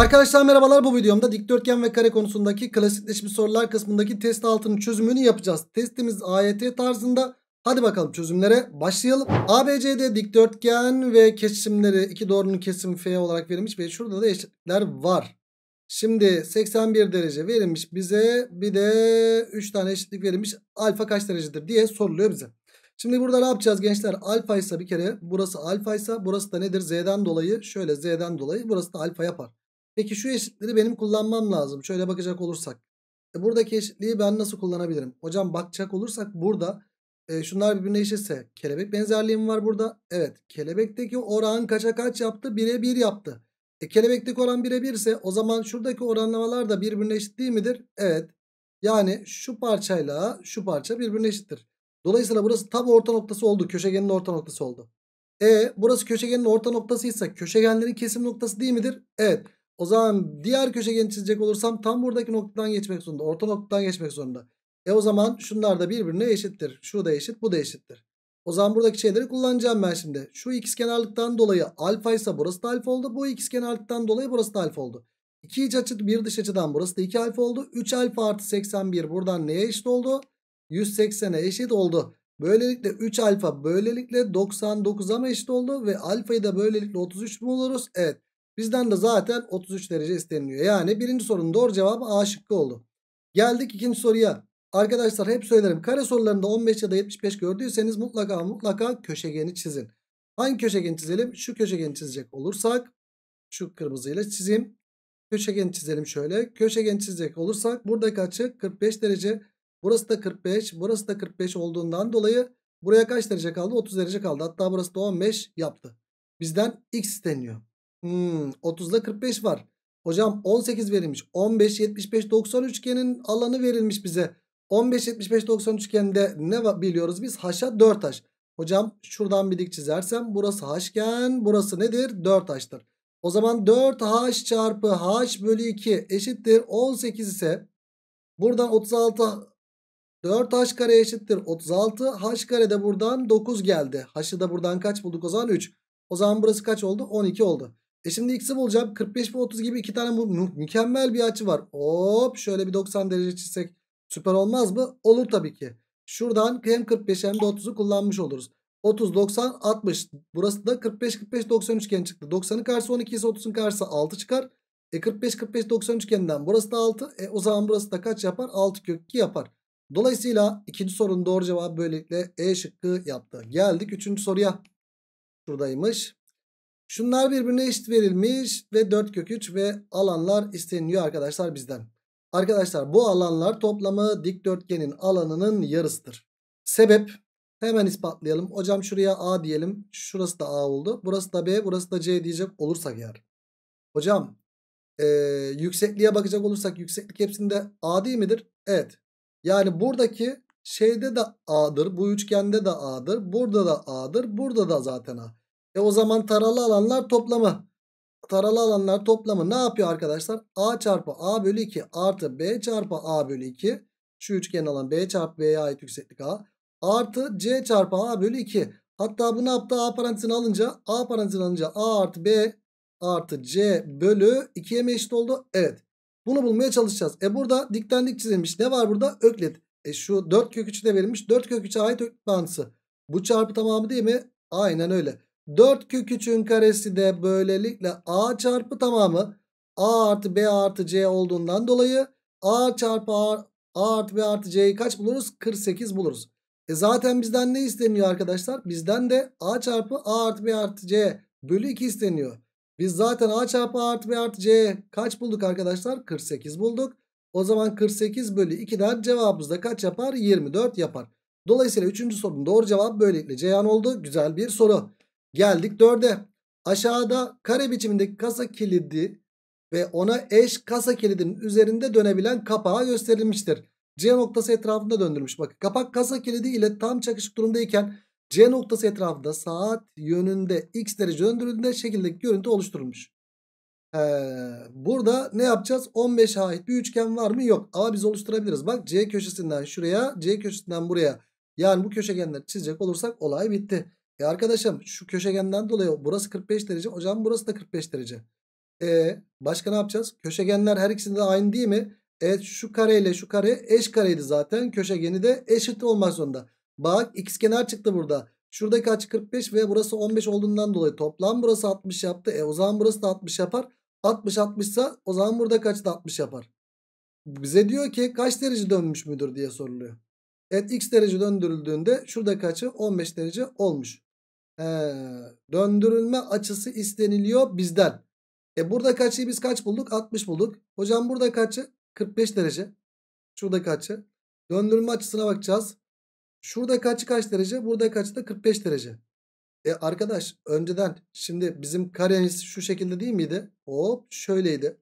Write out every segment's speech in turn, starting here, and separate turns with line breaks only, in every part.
Arkadaşlar merhabalar bu videomda dikdörtgen ve kare konusundaki klasikleşmiş sorular kısmındaki test altının çözümünü yapacağız. Testimiz AYT tarzında. Hadi bakalım çözümlere başlayalım. ABCD dikdörtgen ve kesişimleri iki doğrunun kesimi F olarak verilmiş ve şurada da eşitler var. Şimdi 81 derece verilmiş bize bir de 3 tane eşitlik verilmiş alfa kaç derecedir diye soruluyor bize. Şimdi burada ne yapacağız gençler? Alfa ise bir kere burası alfa ise burası da nedir? Z'den dolayı şöyle Z'den dolayı burası da alfa yapar. Peki şu eşitleri benim kullanmam lazım. Şöyle bakacak olursak. E buradaki eşitliği ben nasıl kullanabilirim? Hocam bakacak olursak burada e, şunlar birbirine eşitse kelebek benzerliğim var burada. Evet kelebekteki oran kaça kaç yaptı? Bire bir yaptı. E, kelebekteki oran bire birse, o zaman şuradaki oranlamalar da birbirine eşit değil midir? Evet. Yani şu parçayla şu parça birbirine eşittir. Dolayısıyla burası tam orta noktası oldu. Köşegenin orta noktası oldu. E burası köşegenin orta noktasıysa köşegenlerin kesim noktası değil midir? Evet. O zaman diğer köşegeni çizecek olursam tam buradaki noktadan geçmek zorunda. Orta noktadan geçmek zorunda. E o zaman şunlar da birbirine eşittir. Şu da eşit bu da eşittir. O zaman buradaki şeyleri kullanacağım ben şimdi. Şu kenarlıktan dolayı alfa ise burası da alfa oldu. Bu kenarlıktan dolayı burası da alfa oldu. İki iç açı bir dış açıdan burası da 2 alfa oldu. 3 alfa artı 81 buradan neye eşit oldu? 180'e eşit oldu. Böylelikle 3 alfa böylelikle 99'a mı eşit oldu? Ve alfayı da böylelikle 33 mu oluruz? Evet. Bizden de zaten 33 derece isteniliyor. Yani birinci sorunun doğru cevabı A şıkkı oldu. Geldik ikinci soruya. Arkadaşlar hep söylerim. Kare sorularında 15 ya da 75 gördüyseniz mutlaka mutlaka köşegeni çizin. Hangi köşegeni çizelim? Şu köşegeni çizecek olursak şu kırmızıyla çizeyim. Köşegeni çizelim şöyle. Köşegeni çizecek olursak buradaki açı 45 derece. Burası da 45. Burası da 45 olduğundan dolayı buraya kaç derece kaldı? 30 derece kaldı. Hatta burası da 15 yaptı. Bizden x isteniyor. Hmm, 30'da 45 var. Hocam 18 verilmiş. 15, 75, 90 üçgenin alanı verilmiş bize. 15, 75, 90 üçgende ne biliyoruz biz? Haşa 4 haş. Hocam şuradan bir dik çizersem burası haşken burası nedir? 4 haştır. O zaman 4 haş çarpı haş bölü 2 eşittir 18 ise buradan 36 4 haş kare eşittir 36 haş kare de buradan 9 geldi. Haşı da buradan kaç bulduk o zaman 3. O zaman burası kaç oldu? 12 oldu. E şimdi x'i bulacağım. 45 ve 30 gibi iki tane mü mükemmel bir açı var. Hop şöyle bir 90 derece çizsek süper olmaz mı? Olur tabii ki. Şuradan hem 45 hem de 30'u kullanmış oluruz. 30, 90, 60. Burası da 45, 45, 90 üçgen çıktı. 90'ın karşısı 12 ise 30'un karşısı 6 çıkar. E 45, 45, 90 üçgeninden burası da 6. E o zaman burası da kaç yapar? 6 kök 2 yapar. Dolayısıyla ikinci sorunun doğru cevabı böylelikle E şıkkı yaptı. Geldik üçüncü soruya. Şuradaymış. Şunlar birbirine eşit verilmiş ve 4 kök 3 ve alanlar isteniyor arkadaşlar bizden. Arkadaşlar bu alanlar toplamı dikdörtgenin alanının yarısıdır. Sebep hemen ispatlayalım. Hocam şuraya A diyelim. Şurası da A oldu. Burası da B burası da C diyecek olursak yer. Hocam e, yüksekliğe bakacak olursak yükseklik hepsinde A değil midir? Evet. Yani buradaki şeyde de A'dır. Bu üçgende de A'dır. Burada da A'dır. Burada da zaten A. E o zaman taralı alanlar toplamı. Taralı alanlar toplamı ne yapıyor arkadaşlar? A çarpı A bölü 2 artı B çarpı A bölü 2. Şu üçgen alan B çarpı B'ye ait yükseklik A. Artı C çarpı A bölü 2. Hatta bu ne yaptı? A parantezini alınca A parantezini alınca A artı B artı C bölü 2'ye mi eşit oldu? Evet. Bunu bulmaya çalışacağız. E burada dikten dik çizilmiş. Ne var burada? Öklit. E şu 4 kök 3'ü de verilmiş. 4 kök 3'e ait öklit bağıntısı. Bu çarpı tamamı değil mi? Aynen öyle. 4 kök 3'ün karesi de böylelikle a çarpı tamamı a artı b artı c olduğundan dolayı a çarpı a, a artı b artı c'yi kaç buluruz? 48 buluruz. E zaten bizden ne isteniyor arkadaşlar? Bizden de a çarpı a artı b artı c bölü 2 isteniyor. Biz zaten a çarpı a artı b artı c kaç bulduk arkadaşlar? 48 bulduk. O zaman 48 bölü 2'den cevabımız da kaç yapar? 24 yapar. Dolayısıyla 3. sorunun doğru cevabı böylelikle Ceyhan oldu. Güzel bir soru. Geldik 4'e. Aşağıda kare biçimindeki kasa kilidi ve ona eş kasa kilidinin üzerinde dönebilen kapağı gösterilmiştir. C noktası etrafında döndürmüş. Bakın kapak kasa kilidi ile tam çakışık durumdayken C noktası etrafında saat yönünde x derece döndürüldüğünde şekildeki görüntü oluşturulmuş. Ee, burada ne yapacağız? 15'e ait bir üçgen var mı? Yok. Ama biz oluşturabiliriz. Bak C köşesinden şuraya, C köşesinden buraya. Yani bu köşegenleri çizecek olursak olay bitti. E arkadaşım şu köşegenden dolayı burası 45 derece. Hocam burası da 45 derece. E başka ne yapacağız? Köşegenler her ikisinde aynı değil mi? Evet şu kareyle şu kare eş kareydi zaten. Köşegeni de eşit olmak zorunda. Bak x kenar çıktı burada. Şuradaki açı 45 ve burası 15 olduğundan dolayı toplam burası 60 yaptı. E o zaman burası da 60 yapar. 60 60 ise o zaman burada kaç da 60 yapar. Bize diyor ki kaç derece dönmüş müdür diye soruluyor. Evet x derece döndürüldüğünde şurada açı 15 derece olmuş. He, döndürülme açısı isteniliyor bizden. E burada kaçı şey biz kaç bulduk? 60 bulduk. Hocam burada kaçı? 45 derece. Şurada kaçı? Döndürülme açısına bakacağız. Şurada kaçı kaç derece? Burada kaçı da 45 derece. E arkadaş önceden şimdi bizim karemiz şu şekilde değil miydi? Hop şöyleydi.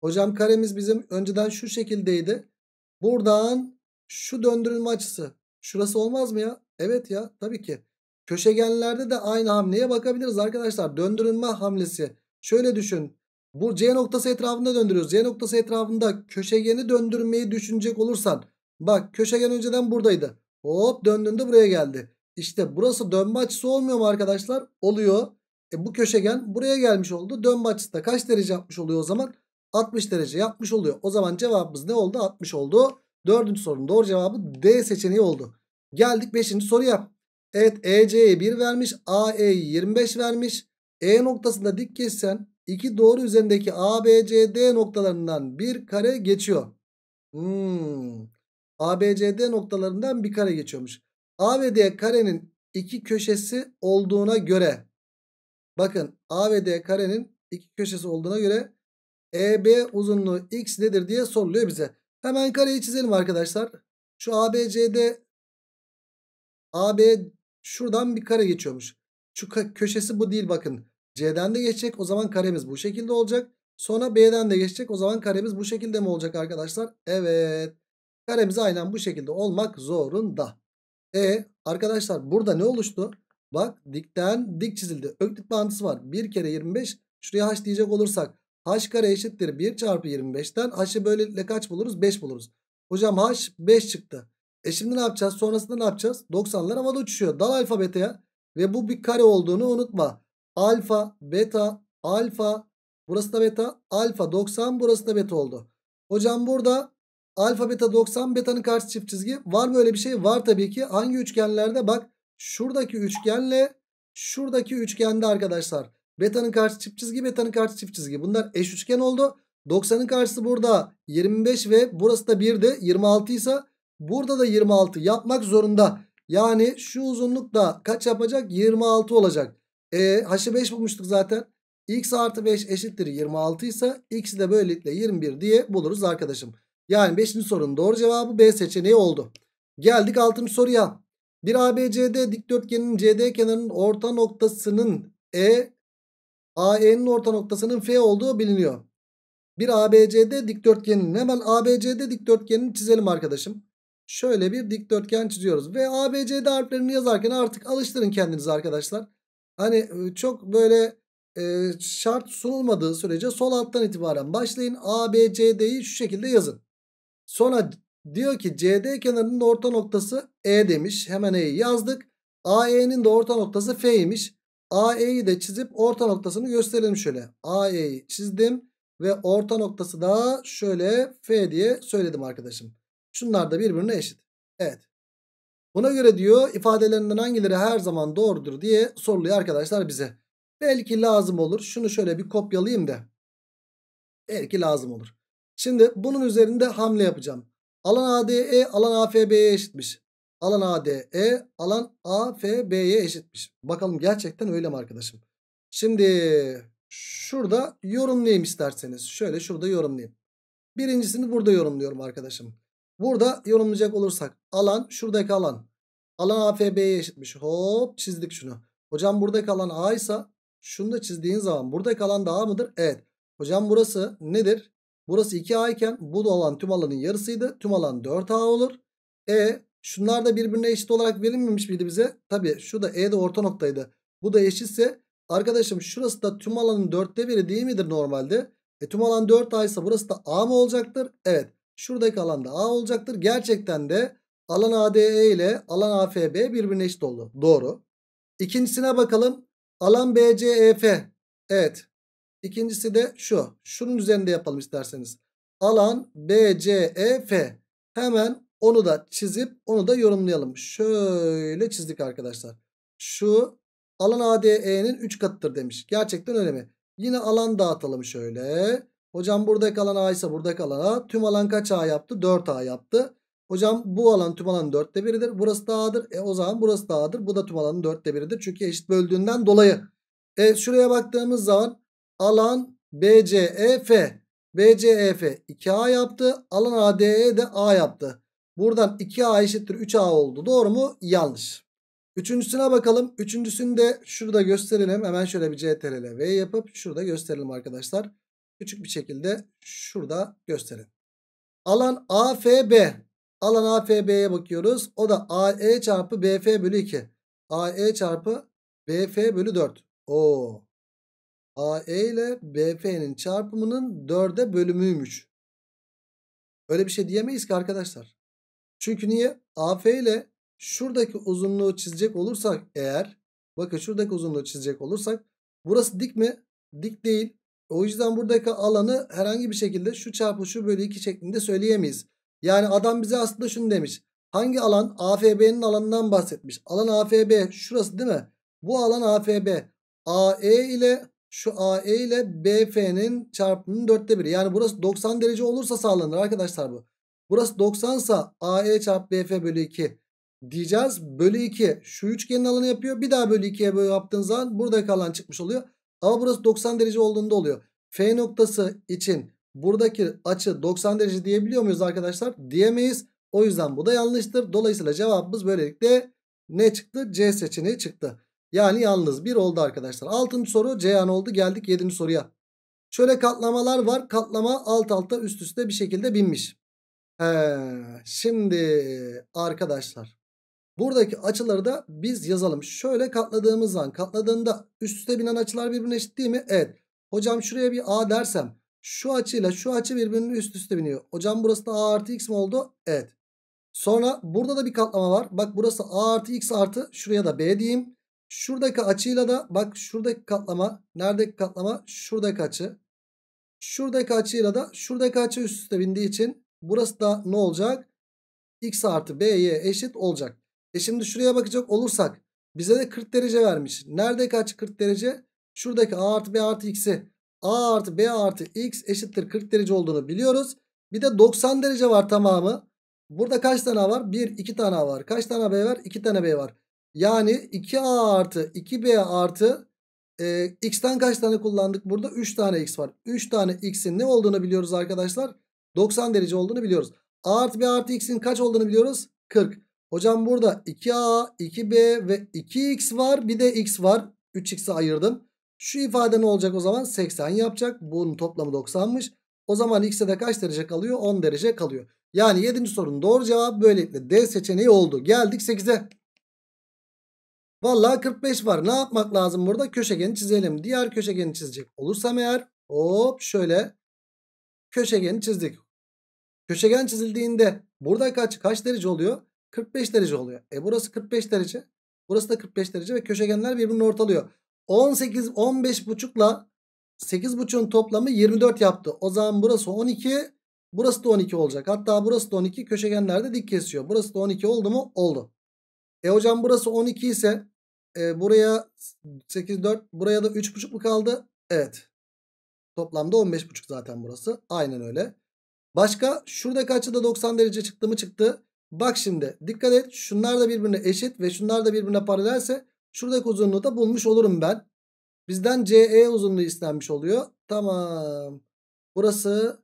Hocam karemiz bizim önceden şu şekildeydi. Buradan şu döndürülme açısı. Şurası olmaz mı ya? Evet ya tabii ki. Köşegenlerde de aynı hamleye bakabiliriz arkadaşlar. Döndürülme hamlesi. Şöyle düşün. Bu C noktası etrafında döndürüyoruz. C noktası etrafında köşegeni döndürmeyi düşünecek olursan. Bak köşegen önceden buradaydı. Hop döndüğünde buraya geldi. İşte burası dönme açısı olmuyor mu arkadaşlar? Oluyor. E bu köşegen buraya gelmiş oldu. Dönme açısı da kaç derece yapmış oluyor o zaman? 60 derece yapmış oluyor. O zaman cevabımız ne oldu? 60 oldu. Dördüncü sorunun doğru cevabı D seçeneği oldu. Geldik beşinci soruya. Evet EC'ye 1 vermiş. AE'yi 25 vermiş. E noktasında dik kessen iki doğru üzerindeki ABCD noktalarından bir kare geçiyor. Hmm. ABCD noktalarından bir kare geçiyormuş. A ve D karenin iki köşesi olduğuna göre bakın A ve D karenin iki köşesi olduğuna göre EB uzunluğu x nedir diye soruluyor bize. Hemen kareyi çizelim arkadaşlar. Şu ABCD AB Şuradan bir kare geçiyormuş. Şu köşesi bu değil bakın. C'den de geçecek o zaman karemiz bu şekilde olacak. Sonra B'den de geçecek o zaman karemiz bu şekilde mi olacak arkadaşlar? Evet. Karemiz aynen bu şekilde olmak zorunda. E arkadaşlar burada ne oluştu? Bak dikten dik çizildi. Öklit bağıntısı var. 1 kere 25. Şuraya haş diyecek olursak haş kare eşittir 1 çarpı 25'ten haşı böylelikle kaç buluruz? 5 buluruz. Hocam haş 5 çıktı. E şimdi ne yapacağız? Sonrasında ne yapacağız? 90'lar havada uçuşuyor. Dal alfa beta'ya. Ve bu bir kare olduğunu unutma. Alfa, beta, alfa. Burası da beta. Alfa 90. Burası da beta oldu. Hocam burada alfa beta 90. Beta'nın karşı çift çizgi. Var mı öyle bir şey? Var tabii ki. Hangi üçgenlerde? Bak şuradaki üçgenle şuradaki üçgende arkadaşlar. Beta'nın karşı çift çizgi. Beta'nın karşı çift çizgi. Bunlar eş üçgen oldu. 90'ın karşısı burada 25 ve burası da 1'di. 26 ise Burada da 26 yapmak zorunda. Yani şu uzunluk da kaç yapacak? 26 olacak. E, haşı 5 bulmuştuk zaten. X artı 5 eşittir 26 ise X'i de böylelikle 21 diye buluruz arkadaşım. Yani 5. sorunun doğru cevabı B seçeneği oldu. Geldik 6. soruya. Bir ABCD dikdörtgenin CD kenarının orta noktasının E, AE'nin orta noktasının F olduğu biliniyor. Bir ABCD dikdörtgenin hemen ABCD dikdörtgenini çizelim arkadaşım şöyle bir dikdörtgen çiziyoruz. Ve ABCD harflerini yazarken artık alıştırın kendinizi arkadaşlar. Hani e, çok böyle e, şart sunulmadığı sürece sol alttan itibaren başlayın. ABCD'yi şu şekilde yazın. Sonra diyor ki CD kenarının orta noktası E demiş. Hemen E'yi yazdık. AE'nin de orta noktası F'ymiş. AE'yi de çizip orta noktasını gösterelim şöyle. AE'yi çizdim ve orta noktası da şöyle F diye söyledim arkadaşım. Şunlar da birbirine eşit. Evet. Buna göre diyor ifadelerinden hangileri her zaman doğrudur diye soruluyor arkadaşlar bize. Belki lazım olur. Şunu şöyle bir kopyalayayım da. Belki lazım olur. Şimdi bunun üzerinde hamle yapacağım. Alan ADE alan AFB'ye eşitmiş. Alan ADE alan AFB'ye eşitmiş. Bakalım gerçekten öyle mi arkadaşım? Şimdi şurada yorumlayayım isterseniz. Şöyle şurada yorumlayayım. Birincisini burada yorumluyorum arkadaşım. Burada yorumlayacak olursak alan şuradaki alan. Alan AFB'ye eşitmiş. Hop çizdik şunu. Hocam buradaki alan A ise şunu da çizdiğin zaman buradaki alan da A mıdır? Evet. Hocam burası nedir? Burası 2A iken bu olan tüm alanın yarısıydı. Tüm alan 4A olur. E şunlar da birbirine eşit olarak verilmemiş miydi bize? Tabii şu da E de orta noktaydı. Bu da eşitse arkadaşım şurası da tüm alanın 4'te biri değil midir normalde? E tüm alan 4A ise burası da A mı olacaktır? Evet. Şuradaki alanda A olacaktır. Gerçekten de alan ADE ile alan AFB birbirine eşit oldu. Doğru. İkincisine bakalım. Alan BCEF. Evet. İkincisi de şu. Şunun üzerinde yapalım isterseniz. Alan BCEF. Hemen onu da çizip onu da yorumlayalım. Şöyle çizdik arkadaşlar. Şu alan ADE'nin 3 katıdır demiş. Gerçekten öyle mi? Yine alan dağıtalım şöyle. Hocam burada kalan A ise burada kalan A. Tüm alan kaç A yaptı? 4A yaptı. Hocam bu alan tüm alanın 4'te 1'idir. Burası da A'dır. E o zaman burası da A'dır. Bu da tüm alanın 4'te 1'idir. Çünkü eşit böldüğünden dolayı. E şuraya baktığımız zaman alan BCEF. BCEF 2A yaptı. Alan ADE de A yaptı. Buradan 2A eşittir 3A oldu. Doğru mu? Yanlış. Üçüncüsüne bakalım. Üçüncüsünü de şurada gösterelim. Hemen şöyle bir CTRL V yapıp şurada gösterelim arkadaşlar küçük bir şekilde şurada gösterin. Alan AFB. Alan AFB'ye bakıyoruz. O da AE çarpı BF bölü 2. AE çarpı BF bölü 4. Oo. AE ile BF'nin çarpımının 4'e bölümüymüş. Öyle bir şey diyemeyiz ki arkadaşlar. Çünkü niye? AF ile şuradaki uzunluğu çizecek olursak eğer bakın şuradaki uzunluğu çizecek olursak burası dik mi? Dik değil. O yüzden buradaki alanı herhangi bir şekilde şu çarpı şu bölü 2 şeklinde söyleyemeyiz. Yani adam bize aslında şunu demiş. Hangi alan? AFB'nin alanından bahsetmiş. Alan AFB şurası değil mi? Bu alan AFB. AE ile şu AE ile BF'nin çarpımının dörtte biri. Yani burası 90 derece olursa sağlanır arkadaşlar bu. Burası 90 sa AE çarpı BF bölü 2 diyeceğiz. Bölü 2 şu üçgenin alanı yapıyor. Bir daha bölü 2'ye böyle yaptığınız zaman buradaki alan çıkmış oluyor. Ama burası 90 derece olduğunda oluyor. F noktası için buradaki açı 90 derece diyebiliyor muyuz arkadaşlar? Diyemeyiz. O yüzden bu da yanlıştır. Dolayısıyla cevabımız böylelikle ne çıktı? C seçeneği çıktı. Yani yalnız bir oldu arkadaşlar. Altıncı soru C Ceyhan oldu. Geldik yedinci soruya. Şöyle katlamalar var. Katlama alt alta üst üste bir şekilde binmiş. He, şimdi arkadaşlar Buradaki açıları da biz yazalım. Şöyle katladığımız zaman katladığında üst üste binen açılar birbirine eşit değil mi? Evet. Hocam şuraya bir A dersem şu açıyla şu açı birbirinin üst üste biniyor. Hocam burası da A artı X mi oldu? Evet. Sonra burada da bir katlama var. Bak burası A artı X artı şuraya da B diyeyim. Şuradaki açıyla da bak şuradaki katlama. Neredeki katlama? Şuradaki açı. Şuradaki açıyla da şuradaki açı üst üste bindiği için burası da ne olacak? X artı B'ye eşit olacak. E şimdi şuraya bakacak olursak bize de 40 derece vermiş. Nerede kaç 40 derece? Şuradaki a artı b artı x'i a artı b artı x eşittir 40 derece olduğunu biliyoruz. Bir de 90 derece var tamamı. Burada kaç tane var? 1, 2 tane var. Kaç tane b var? 2 tane b var. Yani 2a artı 2b artı e, x'ten kaç tane kullandık? Burada 3 tane x var. 3 tane x'in ne olduğunu biliyoruz arkadaşlar. 90 derece olduğunu biliyoruz. A artı b artı x'in kaç olduğunu biliyoruz? 40. Hocam burada 2A, 2B ve 2X var. Bir de X var. 3X'i ayırdım. Şu ifade ne olacak o zaman? 80 yapacak. Bunun toplamı 90'mış. O zaman X'e de kaç derece kalıyor? 10 derece kalıyor. Yani 7. sorunun doğru cevap böylelikle D seçeneği oldu. Geldik 8'e. Vallahi 45 var. Ne yapmak lazım burada? Köşegeni çizelim. Diğer köşegeni çizecek olursam eğer hop şöyle köşegeni çizdik. Köşegen çizildiğinde burada kaç kaç derece oluyor? 45 derece oluyor. E burası 45 derece. Burası da 45 derece ve köşegenler birbirini ortalıyor. 18, 15 buçukla 8 buçuğun toplamı 24 yaptı. O zaman burası 12, burası da 12 olacak. Hatta burası da 12 köşegenlerde dik kesiyor. Burası da 12 oldu mu? Oldu. E hocam burası 12 ise e, buraya 8, 4, buraya da 3 buçuk mu kaldı? Evet. Toplamda 15 buçuk zaten burası. Aynen öyle. Başka şurada şuradaki da 90 derece çıktı mı çıktı. Bak şimdi dikkat et şunlar da birbirine eşit ve şunlar da birbirine paralelse şuradaki uzunluğu da bulmuş olurum ben. Bizden CE uzunluğu istenmiş oluyor. Tamam. Burası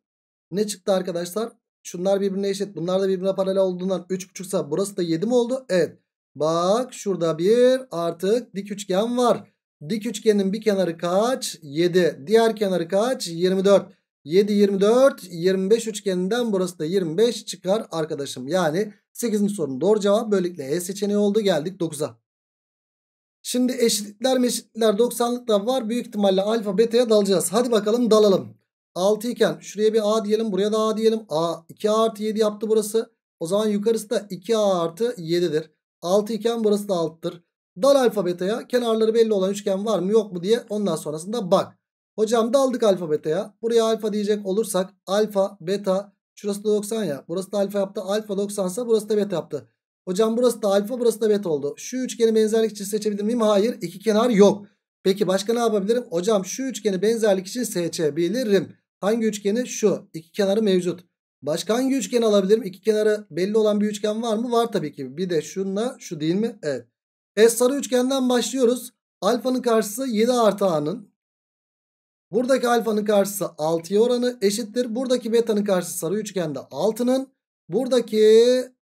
ne çıktı arkadaşlar? Şunlar birbirine eşit. Bunlar da birbirine paralel olduğundan 3,5 ise burası da 7 mi oldu? Evet. Bak şurada bir artık dik üçgen var. Dik üçgenin bir kenarı kaç? 7. Diğer kenarı kaç? 24. 7 24 25 üçgeninden burası da 25 çıkar arkadaşım. Yani 8. sorunun doğru cevabı böylelikle E seçeneği oldu. Geldik 9'a. Şimdi eşitlikler meşitlikler 90'lık da var. Büyük ihtimalle alfa beta'ya dalacağız. Hadi bakalım dalalım. 6 iken şuraya bir A diyelim. Buraya da A diyelim. A 2 artı 7 yaptı burası. O zaman yukarısı da 2 A artı 7'dir. 6 iken burası da 6'dır. Dal alfa beta'ya kenarları belli olan üçgen var mı yok mu diye ondan sonrasında bak. Hocam daldık alfa beta'ya. Buraya alfa diyecek olursak alfa beta şurası da 90 ya. Burası da alfa yaptı. Alfa 90 ise burası da beta yaptı. Hocam burası da alfa burası da beta oldu. Şu üçgeni benzerlik için seçebilir miyim? Hayır. iki kenar yok. Peki başka ne yapabilirim? Hocam şu üçgeni benzerlik için seçebilirim. Hangi üçgeni? Şu. iki kenarı mevcut. Başka hangi üçgen alabilirim? İki kenarı belli olan bir üçgen var mı? Var tabii ki. Bir de şunla şu değil mi? Evet. S sarı üçgenden başlıyoruz. Alfanın karşısı 7 artı a'nın. Buradaki alfanın karşısı 6'ya oranı eşittir. Buradaki betanın karşısı sarı üçgende 6'nın. Buradaki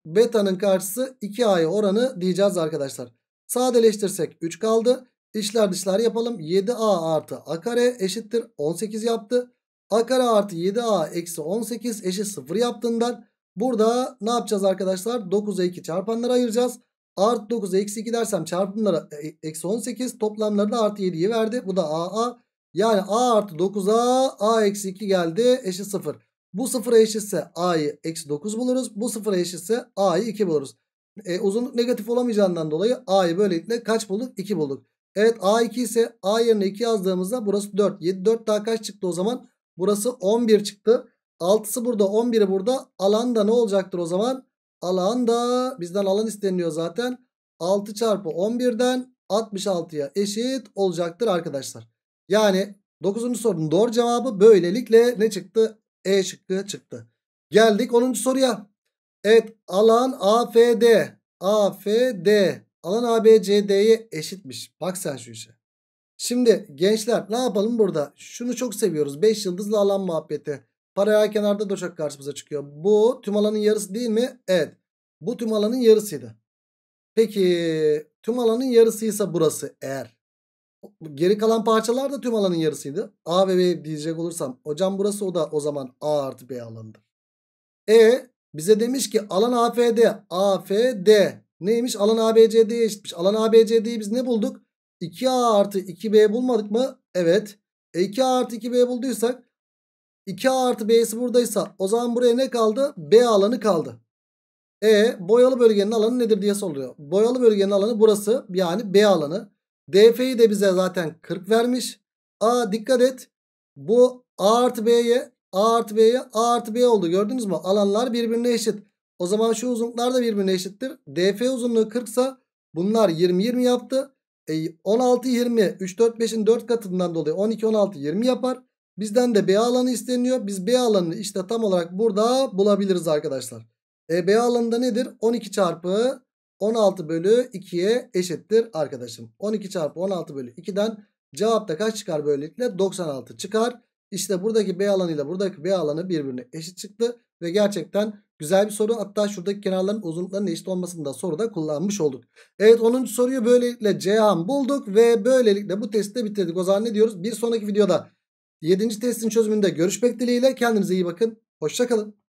betanın karşısı 2a'ya oranı diyeceğiz arkadaşlar. Sadeleştirsek 3 kaldı. İşler dışlar yapalım. 7a artı a kare eşittir 18 yaptı. a kare artı 7a eksi 18 eşit 0 yaptığından burada ne yapacağız arkadaşlar? 9'a 2 çarpanları ayıracağız. Artı 9'a eksi 2 dersem çarpımları e, eksi 18 toplamları da artı 7'yi verdi. Bu da a a. Yani a artı 9a a eksi 2 geldi eşit 0. Bu 0'a eşitse a'yı eksi 9 buluruz. Bu 0'a eşitse a'yı 2 buluruz. E, uzunluk negatif olamayacağından dolayı a'yı böylelikle kaç bulduk? 2 bulduk. Evet a2 ise a yerine 2 yazdığımızda burası 4. 7 4 daha kaç çıktı o zaman? Burası 11 çıktı. 6'sı burada 11'i burada. Alan da ne olacaktır o zaman? Alan da bizden alan isteniliyor zaten. 6 çarpı 11'den 66'ya eşit olacaktır arkadaşlar. Yani 9. sorunun doğru cevabı böylelikle ne çıktı? E şıkkı çıktı. Geldik 10. soruya. Evet alan AFD. AFD. Alan ABCD'ye eşitmiş. Bak sen şu işe. Şimdi gençler ne yapalım burada? Şunu çok seviyoruz. 5 yıldızlı alan muhabbeti. Paraya kenarda da çok karşımıza çıkıyor. Bu tüm alanın yarısı değil mi? Evet. Bu tüm alanın yarısıydı. Peki tüm alanın yarısıysa burası eğer. Geri kalan parçalar da tüm alanın yarısıydı. A ve B diyecek olursam. Hocam burası o da o zaman A artı B alanıdır. E bize demiş ki alan AFD. AFD neymiş? Alan ABCD'ye eşitmiş. Alan ABCD'yi biz ne bulduk? 2A artı 2B bulmadık mı? Evet. E 2A artı 2B bulduysak 2A artı B'si buradaysa o zaman buraya ne kaldı? B alanı kaldı. E boyalı bölgenin alanı nedir diye soruluyor. Boyalı bölgenin alanı burası yani B alanı. DF'yi de bize zaten 40 vermiş. A dikkat et. Bu A artı B'ye A artı B'ye A artı B oldu. Gördünüz mü? Alanlar birbirine eşit. O zaman şu uzunluklar da birbirine eşittir. DF uzunluğu 40 sa bunlar 20-20 yaptı. E, 16-20 3-4-5'in 4 katından dolayı 12-16-20 yapar. Bizden de B alanı isteniyor. Biz B alanını işte tam olarak burada bulabiliriz arkadaşlar. E, B da nedir? 12 çarpı 16 bölü 2'ye eşittir arkadaşım. 12 çarpı 16 bölü 2'den cevapta kaç çıkar böylelikle? 96 çıkar. İşte buradaki B alanı ile buradaki B alanı birbirine eşit çıktı. Ve gerçekten güzel bir soru. Hatta şuradaki kenarların uzunluklarının eşit olmasını da soruda kullanmış olduk. Evet 10. soruyu böylelikle Ceyhan bulduk. Ve böylelikle bu testi de bitirdik. O zaman ne diyoruz? Bir sonraki videoda 7. testin çözümünde görüşmek dileğiyle. Kendinize iyi bakın. Hoşçakalın.